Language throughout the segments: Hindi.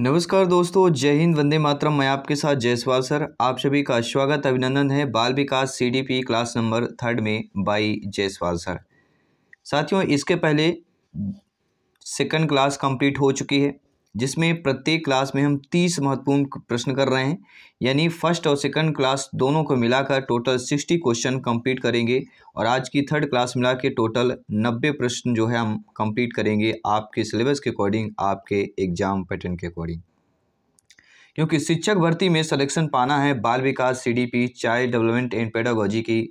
नमस्कार दोस्तों जय हिंद वंदे मातरम मैं आपके साथ जयसवाल सर आप सभी का स्वागत अभिनंदन है बाल विकास सीडीपी क्लास नंबर थर्ड में बाई जयसवाल सर साथियों इसके पहले सेकंड क्लास कंप्लीट हो चुकी है जिसमें प्रत्येक क्लास में हम तीस महत्वपूर्ण प्रश्न कर रहे हैं यानी फर्स्ट और सेकंड क्लास दोनों को मिलाकर टोटल सिक्सटी क्वेश्चन कंप्लीट करेंगे और आज की थर्ड क्लास मिला के टोटल नब्बे प्रश्न जो है हम कंप्लीट करेंगे आपके सिलेबस के अकॉर्डिंग आपके एग्जाम पैटर्न के अकॉर्डिंग क्योंकि शिक्षक भर्ती में सलेक्शन पाना है बाल विकास सी चाइल्ड डेवलपमेंट एंड पेडागोजी की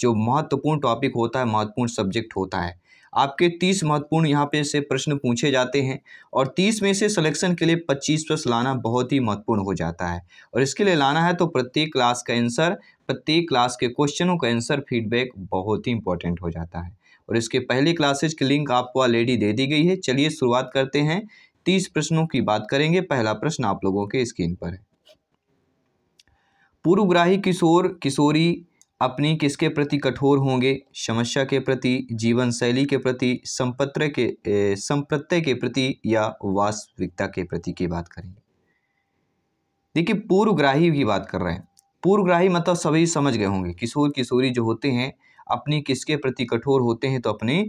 जो महत्वपूर्ण टॉपिक होता है महत्वपूर्ण सब्जेक्ट होता है आपके तीस महत्वपूर्ण यहाँ पे से प्रश्न पूछे जाते हैं और तीस में से सिलेक्शन के लिए पच्चीस प्लस लाना बहुत ही महत्वपूर्ण हो जाता है और इसके लिए लाना है तो प्रत्येक क्लास का आंसर प्रत्येक क्लास के क्वेश्चनों का आंसर फीडबैक बहुत ही इंपॉर्टेंट हो जाता है और इसके पहले क्लासेज की लिंक आपको ऑलरेडी दे दी गई है चलिए शुरुआत करते हैं तीस प्रश्नों की बात करेंगे पहला प्रश्न आप लोगों के स्क्रीन पर है पूर्वग्राही किशोर किशोरी अपनी किसके प्रति कठोर होंगे समस्या के प्रति जीवन शैली के प्रति संपत्र के संप्रत्य के प्रति या वास्तविकता के प्रति की बात करेंगे देखिए पूर्वग्राही की बात कर रहे हैं पूर्वग्राही मतलब सभी समझ गए होंगे किशोर किशोरी जो होते हैं अपनी किसके प्रति कठोर होते हैं तो अपने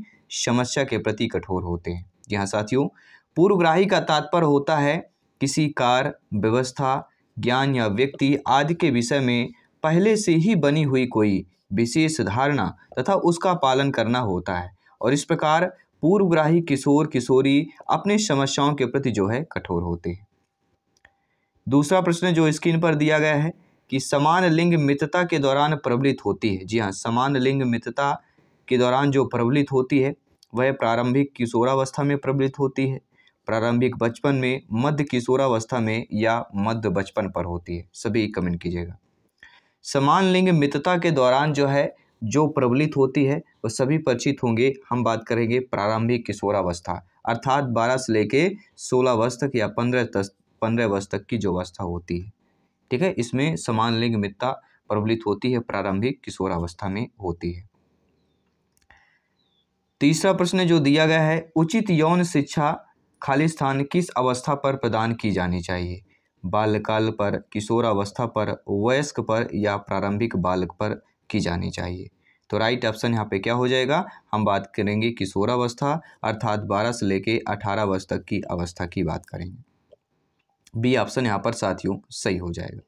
समस्या के प्रति कठोर होते हैं जी हाँ साथियों पूर्वग्राही का तात्पर्य होता है किसी कार्य व्यवस्था ज्ञान या व्यक्ति आदि के विषय में पहले से ही बनी हुई कोई विशेष धारणा तथा उसका पालन करना होता है और इस प्रकार पूर्वग्राही किशोर किशोरी अपने समस्याओं के प्रति जो है कठोर होते हैं दूसरा प्रश्न जो स्क्रीन पर दिया गया है कि समान लिंग मित्रता के दौरान प्रबलित होती है जी हाँ समान लिंग मित्रता के दौरान जो प्रबलित होती है वह प्रारंभिक किशोरावस्था में प्रबलित होती है प्रारंभिक बचपन में मध्य किशोरावस्था में या मध्य बचपन पर होती है सभी कमेंट कीजिएगा समान लिंग मित्रता के दौरान जो है जो प्रबलित होती है वो सभी परिचित होंगे हम बात करेंगे प्रारंभिक किशोरावस्था अर्थात 12 से लेके 16 वर्ष तक या 15 तक पंद्रह वर्ष तक की जो अवस्था होती है ठीक है इसमें समान लिंग मित्रता प्रबलित होती है प्रारंभिक किशोरावस्था में होती है तीसरा प्रश्न जो दिया गया है उचित यौन शिक्षा खाली स्थान किस अवस्था पर प्रदान की जानी चाहिए बाल्यकाल पर किशोरावस्था पर वयस्क पर या प्रारंभिक बालक पर की जानी चाहिए तो राइट ऑप्शन यहाँ पे क्या हो जाएगा हम बात करेंगे किशोरावस्था अर्थात 12 से लेके 18 वर्ष तक की अवस्था की बात करेंगे बी ऑप्शन यहाँ पर साथियों सही हो जाएगा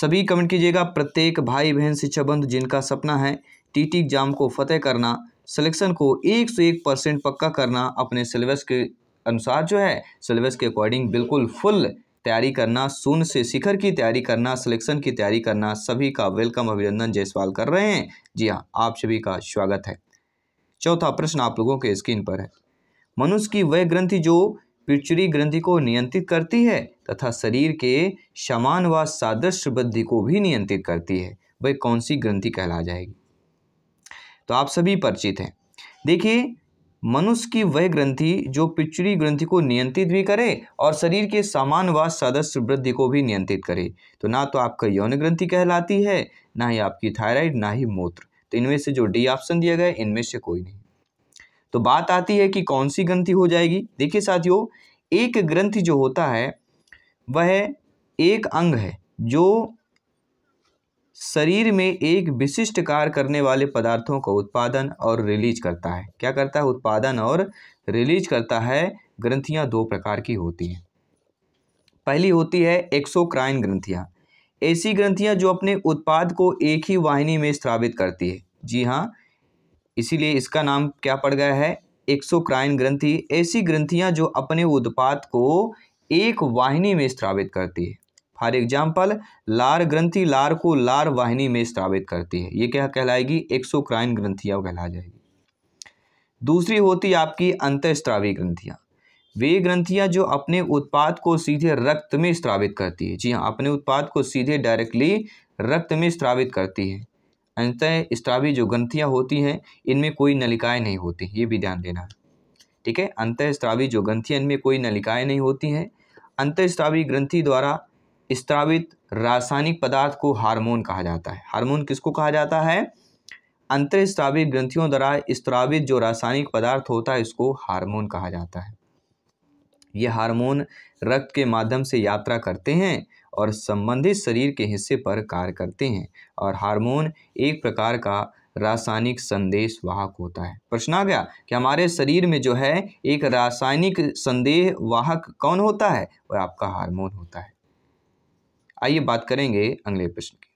सभी कमेंट कीजिएगा प्रत्येक भाई बहन बंध जिनका सपना है टीटी एग्जाम को फतेह करना सिलेक्शन को एक सौ एक परसेंट पक्का करना अपने सिलेबस के अनुसार जो है सिलेबस के अकॉर्डिंग बिल्कुल फुल तैयारी करना शून्य से शिखर की तैयारी करना सिलेक्शन की तैयारी करना सभी का वेलकम अभिनंदन जयसवाल कर रहे हैं जी हाँ आप सभी का स्वागत है चौथा प्रश्न आप लोगों के स्क्रीन पर है मनुष्य की वह ग्रंथि जो पिचुरी ग्रंथि को नियंत्रित करती है तथा शरीर के समान व सादृश बुद्धि को भी नियंत्रित करती है वह कौन सी ग्रंथि कहला जाएगी तो आप सभी परिचित हैं देखिए मनुष्य की वह ग्रंथि जो पिचुरी ग्रंथि को नियंत्रित भी करे और शरीर के सामान व सदस्य वृद्धि को भी नियंत्रित करे तो ना तो आपका यौन ग्रंथि कहलाती है ना ही आपकी थायराइड ना ही मूत्र तो इनमें से जो डी ऑप्शन दिया गया इनमें से कोई नहीं तो बात आती है कि कौन सी ग्रंथि हो जाएगी देखिए साथियों एक ग्रंथि जो होता है वह एक अंग है जो शरीर में एक विशिष्ट कार्य करने वाले पदार्थों का उत्पादन और रिलीज करता है क्या करता है उत्पादन और रिलीज करता है ग्रंथियाँ दो प्रकार की होती हैं पहली होती है एक्सोक्राइन ग्रंथियाँ ऐसी ग्रंथियाँ जो अपने उत्पाद को एक ही वाहिनी में स्थापित करती है जी हाँ इसीलिए इसका नाम क्या पड़ गया है एक्सोक्राइन ग्रंथि ऐसी ग्रंथियाँ जो अपने उत्पाद को एक वाहिनी में स्थापित करती है फॉर एग्जाम्पल लार ग्रंथि लार को लार वाहिनी में स्त्रावित करती है ये क्या कहलाएगी एक्सोक्राइन ग्रंथियाँ कहला जाएगी दूसरी होती है आपकी अंतस्त्रावी ग्रंथियाँ वे ग्रंथियाँ जो अपने उत्पाद को सीधे रक्त में स्त्रावित करती है जी हाँ अपने उत्पाद को सीधे डायरेक्टली रक्त में स्त्रावित करती है अंत स्त्रावी जो ग्रंथियाँ होती हैं इनमें कोई नलिकाएँ नहीं होती ये भी ध्यान देना है ठीक है अंतस्त्रावी स्त्रावी जो ग्रंथियाँ इनमें कोई नलिकाएँ नहीं होती हैं अंतस्त्रावी स्त्रावी ग्रंथि द्वारा स्त्रावित रासायनिक पदार्थ को हार्मोन कहा जाता है हार्मोन किसको कहा जाता है अंतर स्त्रावित ग्रंथियों द्वारा स्त्रावित जो रासायनिक पदार्थ होता है इसको हार्मोन कहा जाता है ये हार्मोन रक्त के माध्यम से यात्रा करते हैं और संबंधित शरीर के हिस्से पर कार्य करते हैं और हार्मोन एक प्रकार का रासायनिक संदेश वाहक होता है प्रश्न आ गया कि हमारे शरीर में जो है एक रासायनिक संदेह वाहक कौन होता है वह आपका हार्मोन होता है आइए बात करेंगे अगले प्रश्न की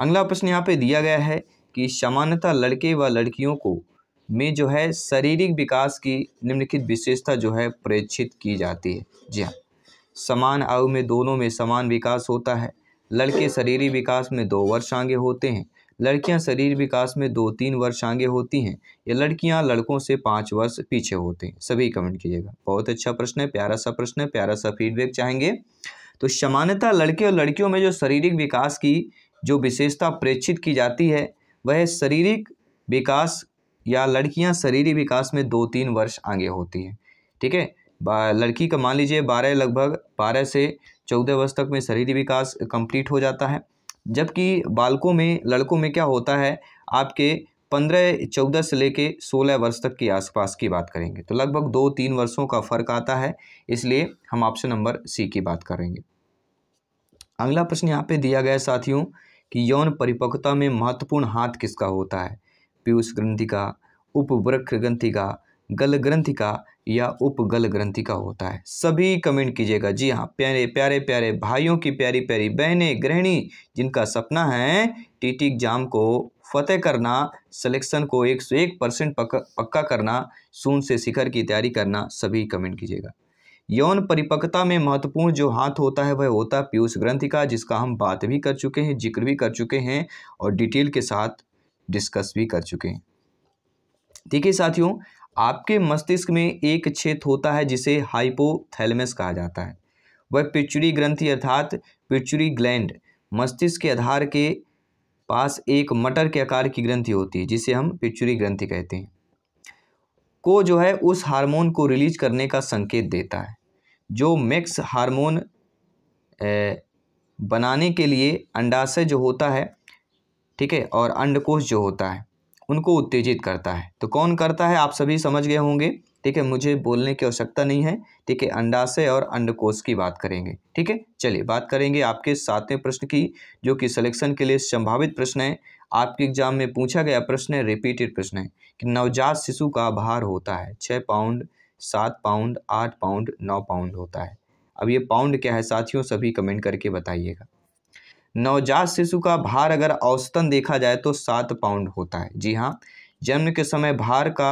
अगला प्रश्न यहाँ पे दिया गया है कि सामान्यतः लड़के व लड़कियों को में जो है शारीरिक विकास की निम्नलिखित विशेषता जो है प्रेक्षित की जाती है जी हाँ समान आयु में दोनों में समान विकास होता है लड़के शरीरिक विकास में दो वर्ष आगे होते हैं लड़कियां शरीर विकास में दो तीन वर्ष आगे होती हैं या लड़कियां लड़कों से पाँच वर्ष पीछे होते हैं सभी कमेंट कीजिएगा बहुत अच्छा प्रश्न है प्यारा सा प्रश्न है प्यारा सा फीडबैक चाहेंगे तो सामान्यतः लड़के और लड़कियों में जो शारीरिक विकास की जो विशेषता प्रेक्षित की जाती है वह शारीरिक विकास या लड़कियां शारीरिक विकास में दो तीन वर्ष आगे होती हैं ठीक है लड़की का मान लीजिए बारह लगभग बारह से चौदह वर्ष तक में शारीरिक विकास कंप्लीट हो जाता है जबकि बालकों में लड़कों में क्या होता है आपके पंद्रह चौदह से लेके सोलह वर्ष तक के आसपास की बात करेंगे तो लगभग दो तीन वर्षों का फ़र्क आता है इसलिए हम ऑप्शन नंबर सी की बात करेंगे अगला प्रश्न यहाँ पे दिया गया साथियों कि यौन परिपक्वता में महत्वपूर्ण हाथ किसका होता है पीयूष ग्रंथि का उपवृक्ष ग्रंथि का गल ग्रंथि का या उपगल ग्रंथि का होता है सभी कमेंट कीजिएगा जी हाँ प्यारे प्यारे प्यारे भाइयों की प्यारी प्यारी बहनें गृहिणी जिनका सपना है टीटी एग्जाम को फतेह करना सिलेक्शन को एक सौ एक परसेंट पक्का करना सून से शिखर की तैयारी करना सभी कमेंट कीजिएगा यौन परिपक्वता में महत्वपूर्ण जो हाथ होता है वह होता है पीयूष ग्रंथि का जिसका हम बात भी कर चुके हैं जिक्र भी कर चुके हैं और डिटेल के साथ डिस्कस भी कर चुके हैं ठीक है साथियों आपके मस्तिष्क में एक क्षेत्र होता है जिसे हाइपोथैलेमस कहा जाता है वह पिचुरी ग्रंथि अर्थात पिचुरी ग्लैंड मस्तिष्क के आधार के पास एक मटर के आकार की ग्रंथि होती है जिसे हम पिचुरी ग्रंथि कहते हैं को जो है उस हार्मोन को रिलीज करने का संकेत देता है जो मैक्स हार्मोन बनाने के लिए अंडाशय जो होता है ठीक है और अंडकोश जो होता है उनको उत्तेजित करता है तो कौन करता है आप सभी समझ गए होंगे ठीक है मुझे बोलने की आवश्यकता नहीं है ठीक है अंडाशय और अंडकोश की बात करेंगे ठीक है चलिए बात करेंगे आपके सातवें प्रश्न की जो कि सिलेक्शन के लिए संभावित प्रश्न है आपके एग्जाम में पूछा गया प्रश्न है रिपीटेड प्रश्न है कि नवजात शिशु का भार होता है छः पाउंड सात पाउंड आठ पाउंड नौ पाउंड होता है अब ये पाउंड क्या है साथियों सभी कमेंट करके बताइएगा नवजात शिशु का भार अगर औसतन देखा जाए तो सात पाउंड होता है जी हाँ जन्म के समय भार का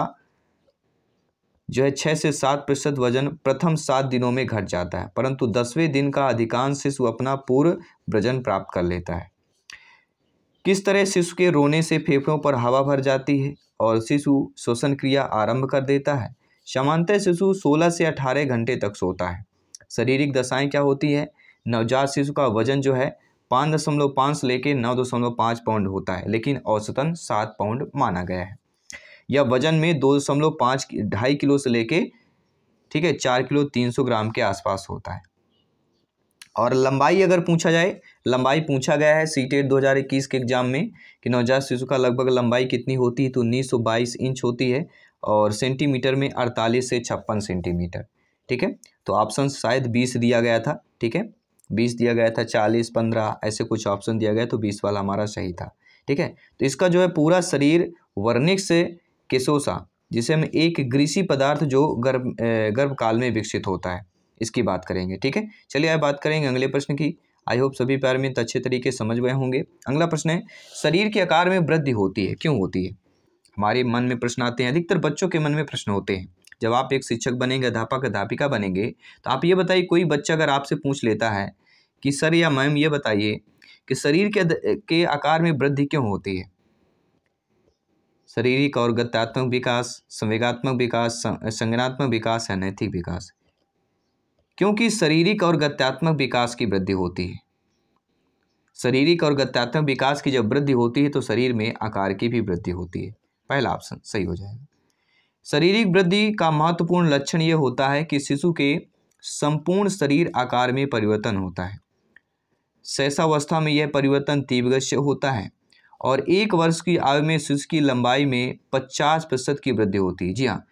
जो है छः से सात प्रतिशत वजन प्रथम सात दिनों में घट जाता है परंतु दसवें दिन का अधिकांश शिशु अपना पूर्व वजन प्राप्त कर लेता है किस तरह शिशु के रोने से फेफड़ों पर हवा भर जाती है और शिशु श्वसन क्रिया आरंभ कर देता है सामान्यतः शिशु 16 से 18 घंटे तक सोता है शारीरिक दशाएं क्या होती है नवजात शिशु का वजन जो है पाँच दशमलव पाँच से लेकर नौ दशमलव पाँच पाउंड होता है लेकिन औसतन सात पाउंड माना गया है या वजन में दो दशमलव पाँच ढाई किलो से लेके ठीक है चार किलो तीन सौ ग्राम के आसपास होता है और लंबाई अगर पूछा जाए लंबाई पूछा गया है सी टेट दो के एग्ज़ाम में कि नवजात शिशु का लगभग लंबाई कितनी होती है तो उन्नीस इंच होती है और सेंटीमीटर में अड़तालीस से छप्पन सेंटीमीटर ठीक है तो ऑप्शन शायद बीस दिया गया था ठीक है बीस दिया गया था चालीस पंद्रह ऐसे कुछ ऑप्शन दिया गया तो बीस वाला हमारा सही था ठीक है तो इसका जो है पूरा शरीर वर्णिक से केसोसा जिसे हम एक ग्रीसी पदार्थ जो गर्भ गर्भकाल में विकसित होता है इसकी बात करेंगे ठीक है चलिए अब बात करेंगे अगले प्रश्न की आई होप सभी प्यार में तो अच्छे तरीके समझ गए होंगे अगला प्रश्न है शरीर के आकार में वृद्धि होती है क्यों होती है हमारे मन में प्रश्न आते हैं अधिकतर बच्चों के मन में प्रश्न होते हैं जब आप एक शिक्षक बनेंगे अध्यापक अध्यापिका बनेंगे तो आप ये बताइए कोई बच्चा अगर आपसे पूछ लेता है कि सर या मैम ये बताइए कि शरीर के के आकार में वृद्धि क्यों होती है शारीरिक और गत्यात्मक विकास संवेगात्मक विकास संगनात्मक विकास है नैतिक विकास क्योंकि शारीरिक और गत्यात्मक विकास की वृद्धि होती है शारीरिक और गत्यात्मक विकास की जब वृद्धि होती है तो शरीर में आकार की भी वृद्धि होती है पहला ऑप्शन सही हो जाएगा शारीरिक वृद्धि का महत्वपूर्ण लक्षण यह होता है कि शिशु के संपूर्ण शरीर आकार में परिवर्तन होता है शैसावस्था में यह परिवर्तन तीव्र से होता है और एक वर्ष की आयु में शिशु की लंबाई में पचास प्रतिशत की वृद्धि होती है जी हाँ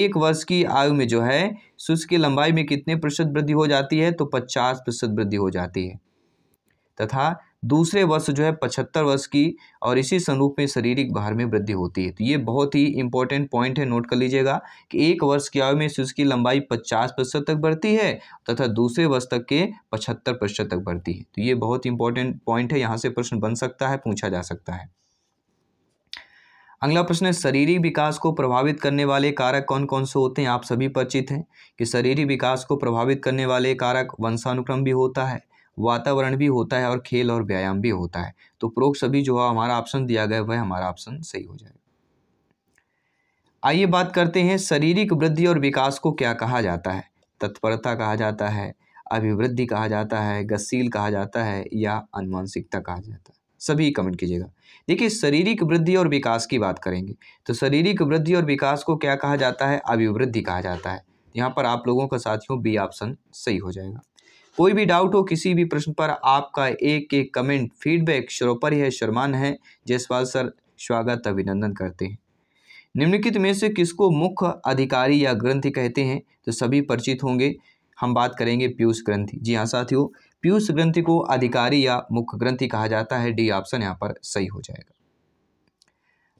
एक वर्ष की आयु में जो है शिशु की लंबाई में कितने प्रतिशत वृद्धि हो जाती है तो पचास प्रतिशत वृद्धि हो जाती है तथा दूसरे वर्ष जो है पचहत्तर वर्ष की और इसी स्वरूप में शारीरिक भार में वृद्धि होती है तो ये बहुत ही इंपॉर्टेंट पॉइंट है नोट कर लीजिएगा कि एक वर्ष की आयु में शिशु की लंबाई पचास प्रतिशत तक बढ़ती है तथा दूसरे वर्ष तक के पचहत्तर प्रतिशत तक बढ़ती है तो ये बहुत इंपॉर्टेंट पॉइंट है यहाँ से प्रश्न बन सकता है पूछा जा सकता है अगला प्रश्न है शारीरिक विकास को प्रभावित करने वाले कारक कौन कौन से होते हैं आप सभी परिचित हैं कि शारीरिक विकास को प्रभावित करने वाले कारक वंशानुक्रम भी होता है वातावरण भी होता है और खेल और व्यायाम भी होता है तो प्रोक्त सभी जो है हमारा ऑप्शन दिया गया वह हमारा ऑप्शन सही हो जाएगा आइए बात करते हैं शारीरिक वृद्धि और विकास को क्या कहा जाता है तत्परता कहा जाता है अभिवृद्धि कहा जाता है गतिशील कहा जाता है या अनुमानसिकता कहा जाता है सभी कमेंट कीजिएगा देखिए शारीरिक वृद्धि और विकास की बात करेंगे तो शारीरिक वृद्धि और विकास को क्या कहा जाता है अभिवृद्धि कहा जाता है यहाँ पर आप लोगों का साथियों बी ऑप्शन सही हो जाएगा कोई भी डाउट हो किसी भी प्रश्न पर आपका एक एक कमेंट फीडबैक सरोपरि है शर्मान है जयसवाल सर स्वागत अभिनंदन करते हैं निम्नलिखित में से किसको मुख्य अधिकारी या ग्रंथि कहते हैं तो सभी परिचित होंगे हम बात करेंगे पीयूष ग्रंथि जी हाँ साथियों पीयूष ग्रंथि को अधिकारी या मुख्य ग्रंथि कहा जाता है डी ऑप्शन यहाँ पर सही हो जाएगा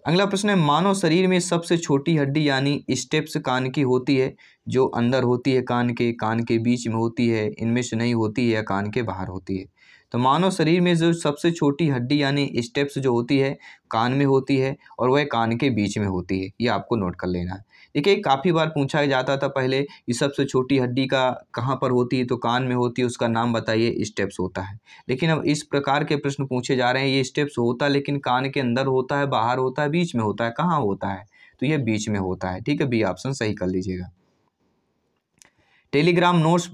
अगला प्रश्न है मानव शरीर में सबसे छोटी हड्डी यानी स्टेप्स कान की होती है जो अंदर होती है कान के कान के बीच में होती है इनमें से नहीं होती है या कान के बाहर होती है तो मानव शरीर में जो सबसे छोटी हड्डी यानी स्टेप्स जो होती है कान में होती है और वह कान के बीच में होती है ये आपको नोट कर लेना है देखिए काफ़ी बार पूछा जाता था पहले ये सबसे छोटी हड्डी का कहाँ पर होती है तो कान में होती है उसका नाम बताइए स्टेप्स होता है लेकिन अब इस प्रकार के प्रश्न पूछे जा रहे हैं ये स्टेप्स होता है लेकिन कान के अंदर होता है बाहर होता है बीच में होता है कहाँ होता है तो ये बीच में होता है ठीक है बी ऑप्शन सही कर लीजिएगा Telegram notes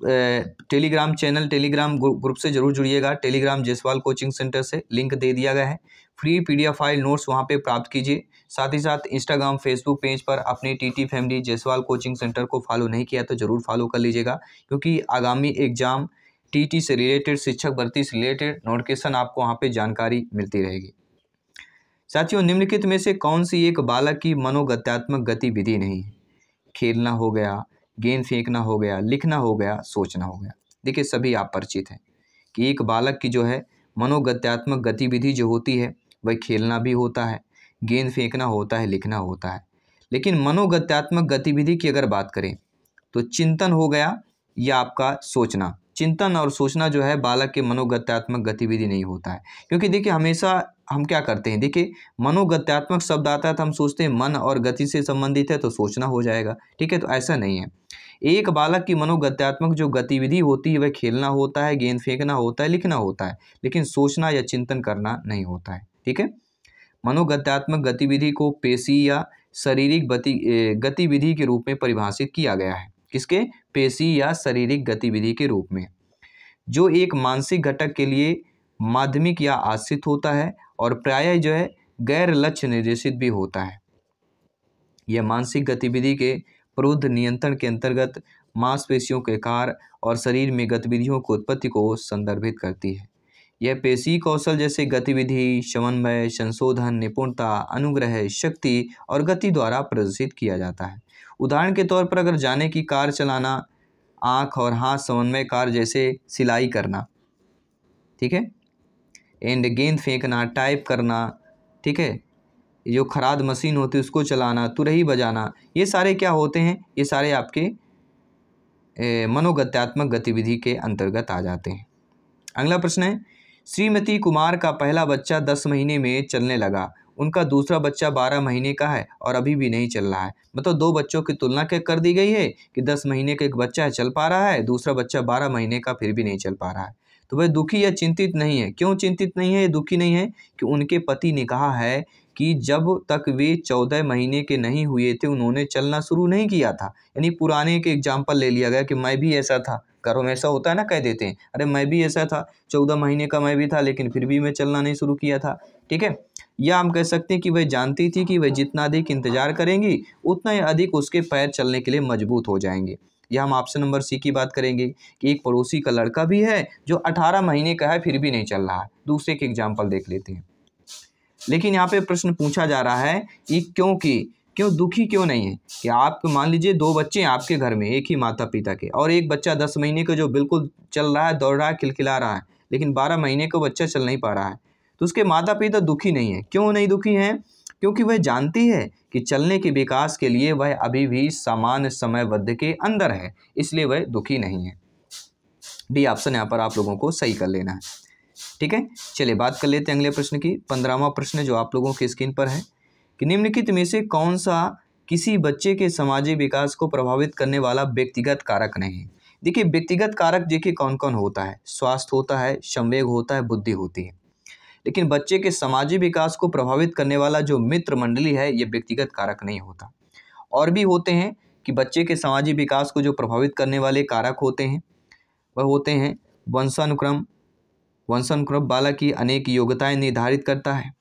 Telegram channel Telegram group से जरूर जुड़िएगा टेलीग्राम जयसवाल कोचिंग सेंटर से लिंक दे दिया गया है फ्री पीडीएफ फाइल नोट्स वहाँ पे प्राप्त कीजिए साथ ही साथ इंस्टाग्राम फेसबुक पेज पर अपने TT family Jaiswal coaching centre को फॉलो नहीं किया तो ज़रूर फॉलो कर लीजिएगा क्योंकि आगामी एग्जाम टीटी से रिलेटेड शिक्षक भर्ती से रिलेटेड नोटिफिकेशन आपको वहाँ पर जानकारी मिलती रहेगी साथियों निम्नलिखित में से कौन सी एक बालक की मनोगत्यात्मक गतिविधि नहीं है खेलना हो गया गेंद फेंकना हो गया लिखना हो गया सोचना हो गया देखिए सभी आप परिचित हैं कि एक बालक की जो है मनोगत्यात्मक गतिविधि जो होती है वह खेलना भी होता है गेंद फेंकना होता है लिखना होता है लेकिन मनोगत्यात्मक गतिविधि की अगर बात करें तो चिंतन हो गया या आपका सोचना चिंतन और सोचना जो है बालक के मनोगत्यात्मक गतिविधि नहीं होता है क्योंकि देखिए हमेशा हम क्या करते हैं देखिए मनोगत्यात्मक शब्द आता है तो हम सोचते हैं मन और गति से संबंधित है तो सोचना हो जाएगा ठीक है तो ऐसा नहीं है एक बालक की मनोगत्यात्मक जो गतिविधि होती है वह खेलना होता है गेंद फेंकना होता है लिखना होता है लेकिन सोचना या चिंतन करना नहीं होता है ठीक है मनोगत्यात्मक गतिविधि को पेशी या शारीरिक गति गतिविधि के रूप में परिभाषित किया गया है किसके पेशी या शारीरिक गतिविधि के रूप में जो एक मानसिक घटक के लिए माध्यमिक या आश्रित होता है और प्राय जो है गैर लक्ष्य निर्देशित भी होता है यह मानसिक गतिविधि के प्रोध नियंत्रण के अंतर्गत मांसपेशियों के आकार और शरीर में गतिविधियों की उत्पत्ति को संदर्भित करती है यह पेशी कौशल जैसे गतिविधि समन्वय संशोधन निपुणता अनुग्रह शक्ति और गति द्वारा प्रदर्शित किया जाता है उदाहरण के तौर पर अगर जाने की कार चलाना आँख और हाथ समन्वय कार जैसे सिलाई करना ठीक है एंड गेंद फेंकना टाइप करना ठीक है जो खराद मशीन होती है उसको चलाना तुरही बजाना ये सारे क्या होते हैं ये सारे आपके मनोगत्यात्मक गतिविधि के अंतर्गत आ जाते हैं अगला प्रश्न है श्रीमती कुमार का पहला बच्चा दस महीने में चलने लगा उनका दूसरा बच्चा बारह महीने का है और अभी भी नहीं चल रहा है मतलब दो बच्चों की तुलना क्या कर दी गई है कि दस महीने का एक बच्चा है चल पा रहा है दूसरा बच्चा बारह महीने का फिर भी नहीं चल पा रहा है तो वह दुखी या चिंतित नहीं है क्यों चिंतित नहीं है दुखी नहीं है कि उनके पति ने कहा है कि जब तक वे चौदह महीने के नहीं हुए थे उन्होंने चलना शुरू नहीं किया था यानी पुराने के एग्जाम्पल ले लिया गया कि मैं भी ऐसा था में हमेशा होता है ना कह देते हैं अरे मैं भी ऐसा था चौदह महीने का मैं भी था लेकिन फिर भी मैं चलना नहीं शुरू किया था ठीक है या हम कह सकते हैं कि वह जानती थी कि वह जितना अधिक इंतजार करेंगी उतना ही अधिक उसके पैर चलने के लिए मजबूत हो जाएंगे या हम ऑप्शन नंबर सी की बात करेंगे कि एक पड़ोसी का लड़का भी है जो अठारह महीने का है फिर भी नहीं चल रहा है दूसरे के एग्जाम्पल देख लेते हैं लेकिन यहाँ पे प्रश्न पूछा जा रहा है कि क्योंकि क्यों दुखी क्यों नहीं है कि आप मान लीजिए दो बच्चे हैं आपके घर में एक ही माता पिता के और एक बच्चा दस महीने का जो बिल्कुल चल रहा है दौड़ रहा है खिलखिला रहा है लेकिन बारह महीने का बच्चा चल नहीं पा रहा है तो उसके माता पिता दुखी नहीं है क्यों नहीं दुखी हैं क्योंकि वह जानती है कि चलने के विकास के लिए वह अभी भी सामान्य समयबद्ध के अंदर है इसलिए वह दुखी नहीं है डी ऑप्शन यहाँ पर आप लोगों को सही कर लेना है ठीक है चलिए बात कर लेते हैं अगले प्रश्न की पंद्रहवा प्रश्न जो आप लोगों की स्क्रीन पर है कि निम्नलिखित में से कौन सा किसी बच्चे के सामाजिक विकास को प्रभावित करने वाला व्यक्तिगत कारक नहीं देखिए व्यक्तिगत कारक देखिए कौन कौन होता है स्वास्थ्य होता है संवेग होता है बुद्धि होती है लेकिन बच्चे के सामाजिक विकास को प्रभावित करने वाला जो मित्र मंडली है ये व्यक्तिगत कारक नहीं होता और भी होते हैं कि बच्चे के सामाजिक विकास को जो प्रभावित करने वाले कारक होते हैं वह होते हैं वंशानुक्रम वंशानुक्रम बालक की अनेक योग्यताएं निर्धारित करता है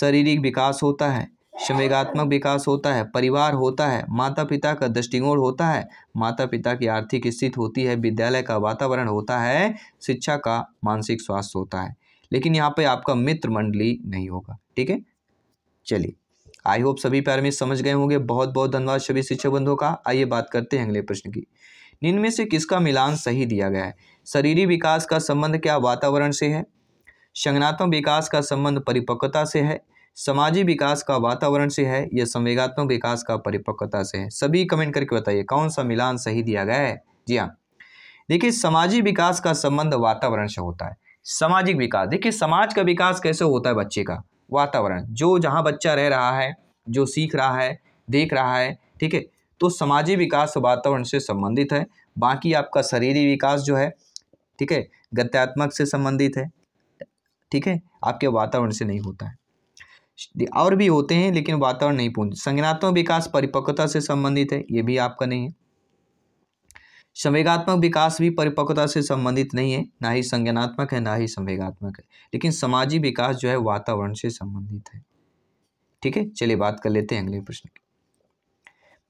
शारीरिक विकास होता है संवेगात्मक विकास होता है परिवार होता है माता पिता का दृष्टिकोण होता है माता पिता की आर्थिक स्थिति होती है विद्यालय का वातावरण होता है शिक्षा का मानसिक स्वास्थ्य होता है लेकिन यहाँ पे आपका मित्र मंडली नहीं होगा ठीक है चलिए आई होप सभी प्यार में समझ गए होंगे बहुत बहुत धन्यवाद सभी शिक्षक बंधुओं का आइए बात करते हैं अगले प्रश्न की निम्न में से किसका मिलान सही दिया गया है शरीरी विकास का संबंध क्या वातावरण से है संगनात्मक विकास का संबंध परिपक्वता से है समाजी विकास का वातावरण से है या संवेगात्मक विकास का परिपक्वता से है सभी कमेंट करके बताइए कौन सा मिलान सही दिया गया है जी हाँ देखिए सामाजिक विकास का संबंध वातावरण से होता है सामाजिक विकास देखिए समाज का विकास कैसे होता है बच्चे का वातावरण जो जहाँ बच्चा रह रहा है जो सीख रहा है देख रहा है ठीक है तो सामाजिक विकास वातावरण से संबंधित है बाकी आपका शरीरी विकास जो है ठीक है गत्यात्मक से संबंधित है ठीक है आपके वातावरण से नहीं होता है और भी होते हैं लेकिन वातावरण नहीं पूंज संज्ञात्मक विकास परिपक्वता से संबंधित है ये भी आपका नहीं है संवेगात्मक विकास भी परिपक्वता से संबंधित नहीं है ना ही संज्ञानात्मक है ना ही संवेगात्मक है लेकिन सामाजिक विकास जो है वातावरण से संबंधित है ठीक है चलिए बात कर लेते हैं अगले प्रश्न की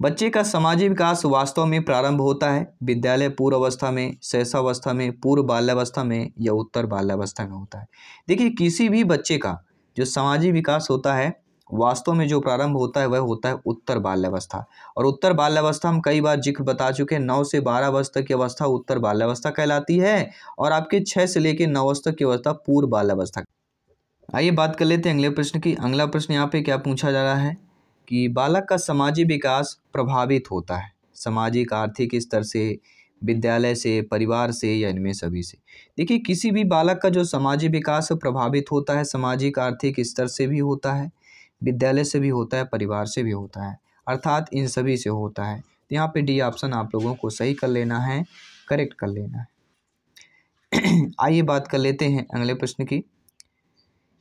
बच्चे का सामाजिक विकास वास्तव में प्रारंभ होता है विद्यालय पूर्व अवस्था में शैशावस्था में पूर्व बाल्यावस्था में या उत्तर बाल्यावस्था में होता है देखिए किसी भी बच्चे का जो सामाजिक विकास होता है वास्तव में जो प्रारंभ होता है वह होता है उत्तर बाल्यावस्था और उत्तर बाल्यावस्था हम कई बार जिक्र बता चुके हैं नौ से बारह वर्ष तक की अवस्था उत्तर बाल्यावस्था कहलाती है और आपके छः से लेकर नौ वर्ष तक की अवस्था पूर्व बाल्यावस्था आइए बात कर लेते हैं अगले प्रश्न की अगला प्रश्न यहाँ पे क्या पूछा जा रहा है कि बालक का सामाजिक विकास प्रभावित होता है सामाजिक आर्थिक स्तर से विद्यालय से परिवार से या इनमें सभी से देखिए किसी भी बालक का जो सामाजिक विकास प्रभावित होता है सामाजिक आर्थिक स्तर से भी होता है विद्यालय से भी होता है परिवार से भी होता है अर्थात इन सभी से होता है तो यहाँ पे डी ऑप्शन आप लोगों को सही कर लेना है करेक्ट कर लेना है आइए बात कर लेते हैं अगले प्रश्न की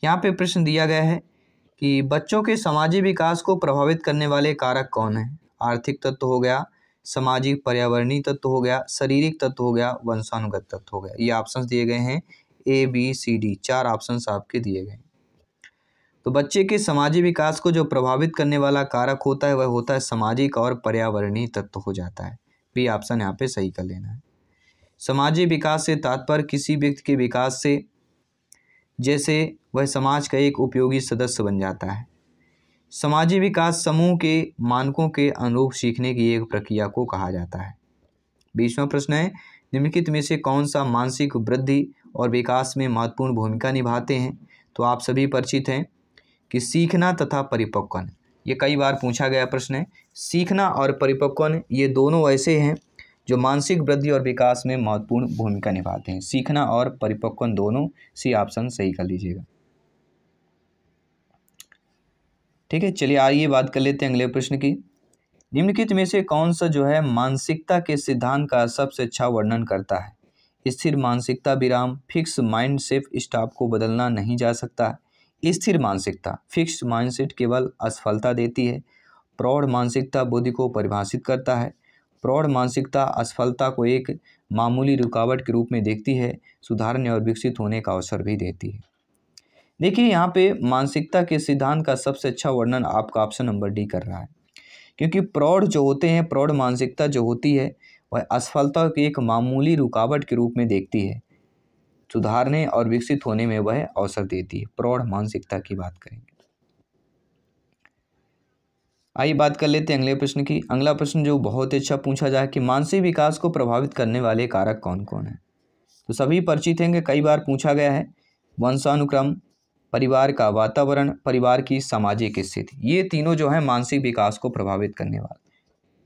यहाँ पे प्रश्न दिया गया है कि बच्चों के सामाजिक विकास को प्रभावित करने वाले कारक कौन हैं आर्थिक तत्व तो हो गया सामाजिक पर्यावरणीय तत्व हो गया शारीरिक तत्व हो गया वंशानुगत तत्व हो गया ये ऑप्शंस दिए गए हैं ए बी सी डी चार ऑप्शंस आपके दिए गए तो बच्चे के सामाजिक विकास को जो प्रभावित करने वाला कारक होता है वह होता है सामाजिक और पर्यावरणीय तत्व हो जाता है बी ऑप्शन यहाँ पे सही कर लेना है सामाजिक विकास से तात्पर्य किसी व्यक्ति के विकास से जैसे वह समाज का एक उपयोगी सदस्य बन जाता है समाजी विकास समूह के मानकों के अनुरूप सीखने की एक प्रक्रिया को कहा जाता है बीसवा प्रश्न है निम्नलिखित में से कौन सा मानसिक वृद्धि और विकास में महत्वपूर्ण भूमिका निभाते हैं तो आप सभी परिचित हैं कि सीखना तथा परिपक्वन ये कई बार पूछा गया प्रश्न है सीखना और परिपक्वन ये दोनों ऐसे हैं जो मानसिक वृद्धि और विकास में महत्वपूर्ण भूमिका निभाते हैं सीखना और परिपक्वन दोनों सी ऑप्शन सही कर लीजिएगा ठीक है चलिए आइए बात कर लेते हैं अगले प्रश्न की निम्नलिखित में से कौन सा जो है मानसिकता के सिद्धांत का सबसे अच्छा वर्णन करता है स्थिर मानसिकता विराम फिक्स माइंड सेफ स्टाफ को बदलना नहीं जा सकता स्थिर मानसिकता फिक्स माइंड केवल असफलता देती है प्रौढ़ मानसिकता बुद्धि को परिभाषित करता है प्रौढ़ मानसिकता असफलता को एक मामूली रुकावट के रूप में देखती है सुधारने और विकसित होने का अवसर भी देती है देखिए यहाँ पे मानसिकता के सिद्धांत का सबसे अच्छा वर्णन आपका ऑप्शन नंबर डी कर रहा है क्योंकि प्रौढ़ जो होते हैं प्रौढ़ मानसिकता जो होती है वह असफलता की एक मामूली रुकावट के रूप में देखती है सुधारने और विकसित होने में वह अवसर देती है प्रौढ़ मानसिकता की बात करेंगे आइए बात कर लेते हैं अगले प्रश्न की अगला प्रश्न जो बहुत अच्छा पूछा जाए कि मानसिक विकास को प्रभावित करने वाले कारक कौन कौन है तो सभी परिचित हैं कि कई बार पूछा गया है वंशानुक्रम परिवार का वातावरण परिवार की सामाजिक स्थिति ये तीनों जो है मानसिक विकास को प्रभावित करने वाले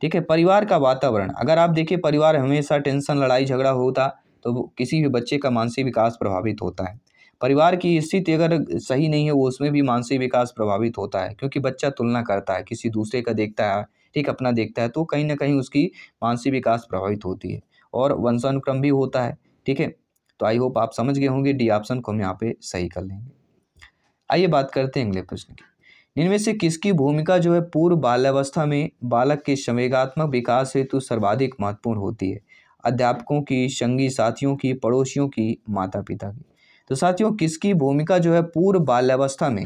ठीक है परिवार का वातावरण अगर आप देखिए परिवार हमेशा टेंशन लड़ाई झगड़ा होता तो किसी भी बच्चे का मानसिक विकास प्रभावित होता है परिवार की स्थिति अगर सही नहीं है वो उसमें भी मानसिक विकास प्रभावित होता है क्योंकि बच्चा तुलना करता है किसी दूसरे का देखता है ठीक अपना देखता है तो कहीं ना कहीं उसकी मानसिक विकास प्रभावित होती है और वंशानुक्रम भी होता है ठीक है तो आई होप आप समझ गए होंगे डी ऑप्शन को हम यहाँ पे सही कर लेंगे आइए बात करते हैं अगले प्रश्न की इनमें से किसकी भूमिका जो है पूर्व बाल्यावस्था में बालक के संवेगात्मक विकास हेतु सर्वाधिक महत्वपूर्ण होती है अध्यापकों की संगी साथियों की पड़ोसियों की माता पिता की तो साथियों किसकी भूमिका जो है पूर्व बाल्यावस्था में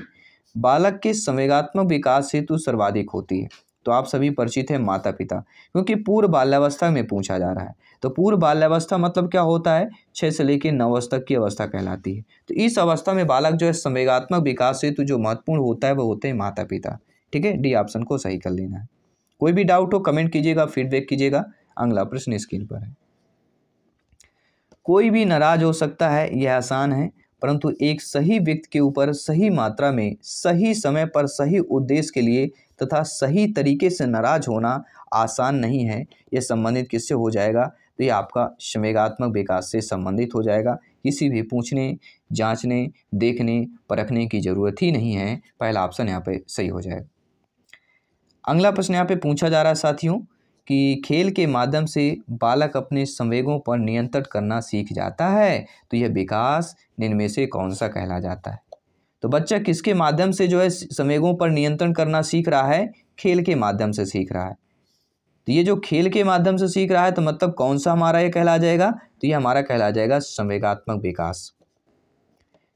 बालक के संवेगात्मक विकास हेतु सर्वाधिक होती है तो आप सभी परिचित हैं माता पिता क्योंकि पूर्व बाल्यावस्था में पूछा जा रहा है तो पूर्व बाल्यावस्था मतलब क्या होता है छः से लेकर नौ वर्ष तक की अवस्था कहलाती है तो इस अवस्था में बालक जो है संवेगात्मक विकास हेतु जो महत्वपूर्ण होता है वो होते हैं माता पिता ठीक है डी ऑप्शन को सही कर लेना है कोई भी डाउट हो कमेंट कीजिएगा फीडबैक कीजिएगा अगला प्रश्न स्क्रीन पर है कोई भी नाराज हो सकता है यह आसान है परंतु एक सही व्यक्ति के ऊपर सही मात्रा में सही समय पर सही उद्देश्य के लिए तथा सही तरीके से नाराज होना आसान नहीं है यह संबंधित किससे हो जाएगा तो ये आपका संवेगात्मक विकास से संबंधित हो जाएगा किसी भी पूछने जांचने देखने परखने की ज़रूरत ही नहीं है पहला ऑप्शन यहाँ पे सही हो जाएगा अगला प्रश्न यहाँ पे पूछा जा रहा है साथियों कि खेल के माध्यम से बालक अपने संवेगों पर नियंत्रण करना सीख जाता है तो यह विकास इनमें से कौन सा कहला जाता है तो बच्चा किसके माध्यम से जो है समेगों पर नियंत्रण करना सीख रहा है खेल के माध्यम से सीख रहा है तो ये जो खेल के माध्यम से सीख रहा है तो मतलब कौन सा हमारा ये कहला जाएगा तो ये हमारा कहला जाएगा संवेगात्मक विकास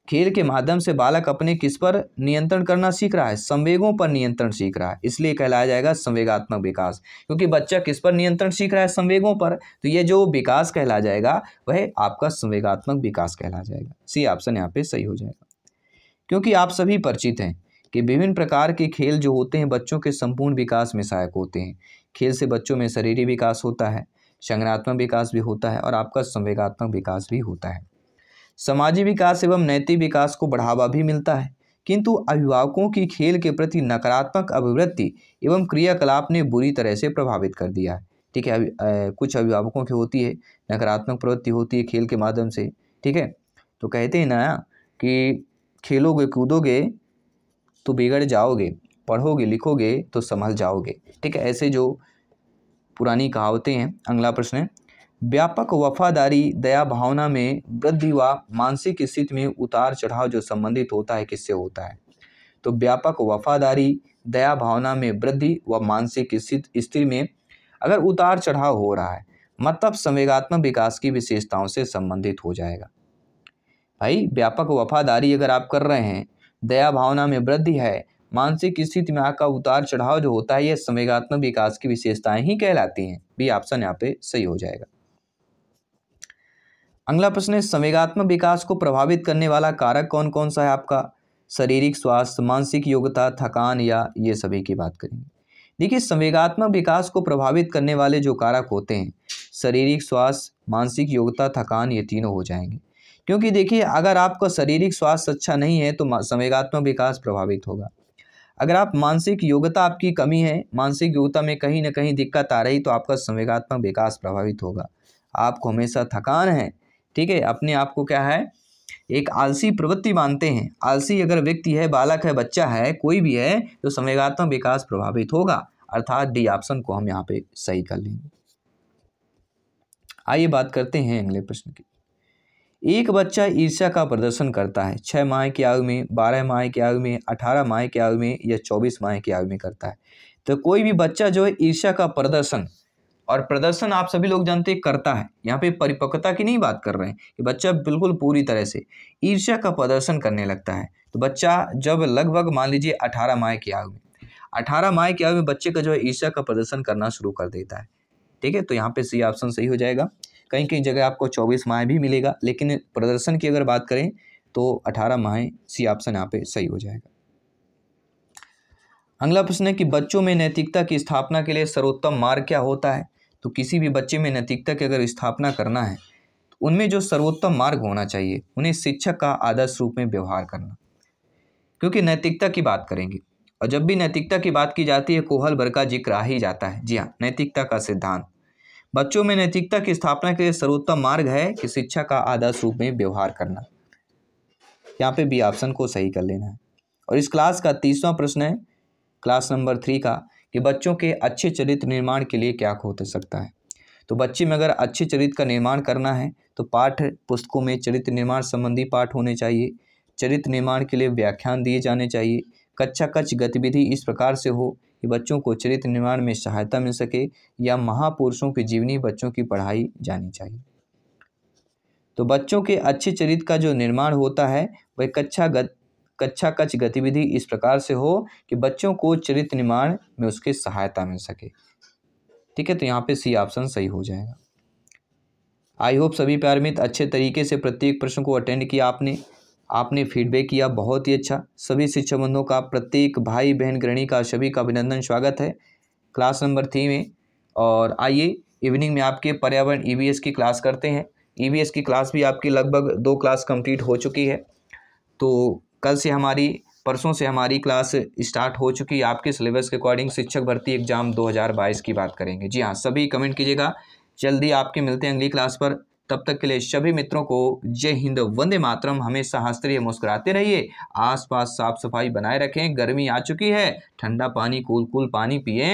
खेल के माध्यम से बालक अपने किस पर नियंत्रण करना सीख रहा है संवेगों पर नियंत्रण सीख रहा है इसलिए कहलाया जाएगा संवेगात्मक विकास क्योंकि बच्चा किस पर नियंत्रण सीख रहा है संवेगों पर तो ये जो विकास कहला जाएगा वह आपका संवेगात्मक विकास कहला जाएगा सी ऑप्शन यहाँ पे सही हो जाएगा क्योंकि आप सभी परिचित हैं कि विभिन्न प्रकार के खेल जो होते हैं बच्चों के संपूर्ण विकास में सहायक होते हैं खेल से बच्चों में शरीरी विकास होता है संगनात्मक विकास भी होता है और आपका संवेगात्मक विकास भी होता है सामाजिक विकास एवं नैतिक विकास को बढ़ावा भी मिलता है किंतु अभिभावकों की खेल के प्रति नकारात्मक अभिवृत्ति एवं क्रियाकलाप ने बुरी तरह से प्रभावित कर दिया है ठीक है कुछ अभिभावकों की होती है नकारात्मक प्रवृत्ति होती है खेल के माध्यम से ठीक है तो कहते हैं ना कि खेलोगे कूदोगे तो बिगड़ जाओगे पढ़ोगे लिखोगे तो संभल जाओगे ठीक है ऐसे जो पुरानी कहावतें हैं अगला प्रश्न है व्यापक वफादारी दया भावना में वृद्धि व मानसिक स्थिति में उतार चढ़ाव जो संबंधित होता है किससे होता है तो व्यापक वफादारी दया भावना में वृद्धि व मानसिक स्थिति में अगर उतार चढ़ाव हो रहा है मतलब संवेगात्मक विकास की विशेषताओं से संबंधित हो जाएगा भाई व्यापक वफादारी अगर आप कर रहे हैं दया भावना में वृद्धि है मानसिक स्थिति में आपका उतार चढ़ाव जो होता है यह संवेगात्मक विकास की विशेषताएं ही कहलाती हैं भी ऑप्शन यहाँ पे सही हो जाएगा अगला प्रश्न है संवेगात्मक विकास को प्रभावित करने वाला कारक कौन कौन सा है आपका शारीरिक स्वास्थ्य मानसिक योग्यता थकान या ये सभी की बात करेंगे देखिए संवेगात्मक विकास को प्रभावित करने वाले जो कारक होते हैं शारीरिक स्वास्थ्य मानसिक योग्यता थकान ये तीनों हो जाएंगे क्योंकि देखिए अगर आपका शारीरिक स्वास्थ्य अच्छा नहीं है तो संवेगात्मक विकास प्रभावित होगा अगर आप मानसिक योग्यता आपकी कमी है मानसिक योग्यता में कहीं ना कहीं दिक्कत आ रही तो आपका संवेगात्मक विकास प्रभावित होगा आपको हमेशा थकान है ठीक है अपने आप को क्या है एक आलसी प्रवृत्ति मानते हैं आलसी अगर व्यक्ति है बालक है बच्चा है कोई भी है तो संवेगात्मक विकास प्रभावित होगा अर्थात डी ऑप्शन को हम यहाँ पे सही कर लेंगे आइए बात करते हैं अगले प्रश्न की एक बच्चा ईर्ष्या का प्रदर्शन करता है छः माह की आयु में बारह माह की आयु में अठारह माह की आयु में या चौबीस माह की आयु में करता है तो कोई भी बच्चा जो है ईर्ष्या का प्रदर्शन और प्रदर्शन आप सभी लोग जानते करता है यहाँ पे परिपक्वता की नहीं बात कर रहे हैं कि बच्चा बिल्कुल पूरी तरह से ईर्ष्या का प्रदर्शन करने लगता है तो बच्चा जब लगभग मान लीजिए अठारह माह की आयु में अठारह माह की आयु में बच्चे का जो है ईर्ष्या का प्रदर्शन करना शुरू कर देता है ठीक है तो यहाँ पे सी ऑप्शन सही हो जाएगा कहीं कहीं जगह आपको चौबीस माह भी मिलेगा लेकिन प्रदर्शन की अगर बात करें तो अठारह माह सी ऑप्शन यहाँ पे सही हो जाएगा अगला प्रश्न है कि बच्चों में नैतिकता की स्थापना के लिए सर्वोत्तम मार्ग क्या होता है तो किसी भी बच्चे में नैतिकता की अगर स्थापना करना है तो उनमें जो सर्वोत्तम मार्ग होना चाहिए उन्हें शिक्षक का आदर्श रूप में व्यवहार करना क्योंकि नैतिकता की बात करेंगे और जब भी नैतिकता की बात की जाती है कोहल भर का जिक्र आ ही जाता है जी हाँ नैतिकता का सिद्धांत बच्चों में नैतिकता की स्थापना के लिए सर्वोत्तम मार्ग है कि शिक्षा का आदर्श रूप में व्यवहार करना यहाँ पे बी ऑप्शन को सही कर लेना है और इस क्लास का तीसवा प्रश्न है क्लास नंबर थ्री का कि बच्चों के अच्छे चरित्र निर्माण के लिए क्या हो सकता है तो बच्चे में अगर अच्छे चरित्र का निर्माण करना है तो पाठ पुस्तकों में चरित्र निर्माण संबंधी पाठ होने चाहिए चरित्र निर्माण के लिए व्याख्यान दिए जाने चाहिए कच्चा कच्छ गतिविधि इस प्रकार से हो कि बच्चों को चरित्र निर्माण में सहायता मिल सके या महापुरुषों की जीवनी बच्चों की पढ़ाई जानी चाहिए तो बच्चों के अच्छे चरित्र का जो निर्माण होता है वह कक्षा गत कक्षा कच्छ गतिविधि इस प्रकार से हो कि बच्चों को चरित्र निर्माण में उसकी सहायता मिल सके ठीक है तो यहाँ पे सी ऑप्शन सही हो जाएगा आई होप सभी प्यार मित्र अच्छे तरीके से प्रत्येक प्रश्न को अटेंड किया आपने आपने फीडबैक किया बहुत ही अच्छा सभी शिक्षक बंधुओं का प्रत्येक भाई बहन गृहणी का सभी का अभिनंदन स्वागत है क्लास नंबर थ्री में और आइए इवनिंग में आपके पर्यावरण ई e की क्लास करते हैं ई e की क्लास भी आपकी लगभग दो क्लास कंप्लीट हो चुकी है तो कल से हमारी परसों से हमारी क्लास स्टार्ट हो चुकी है आपके सिलेबस के अकॉर्डिंग शिक्षक भर्ती एग्जाम 2022 की बात करेंगे जी हाँ सभी कमेंट कीजिएगा जल्दी आपके मिलते हैं अगली क्लास पर तब तक के लिए सभी मित्रों को जय हिंद वंदे मातरम हमेशा हंसते मुस्कुराते रहिए आसपास साफ सफाई बनाए रखें गर्मी आ चुकी है ठंडा पानी कूल कूल पानी पिए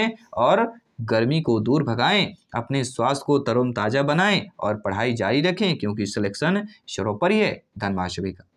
और गर्मी को दूर भगाएं अपने स्वास्थ्य को ताजा बनाएं और पढ़ाई जारी रखें क्योंकि सिलेक्शन ही है धन्यवाद सभी का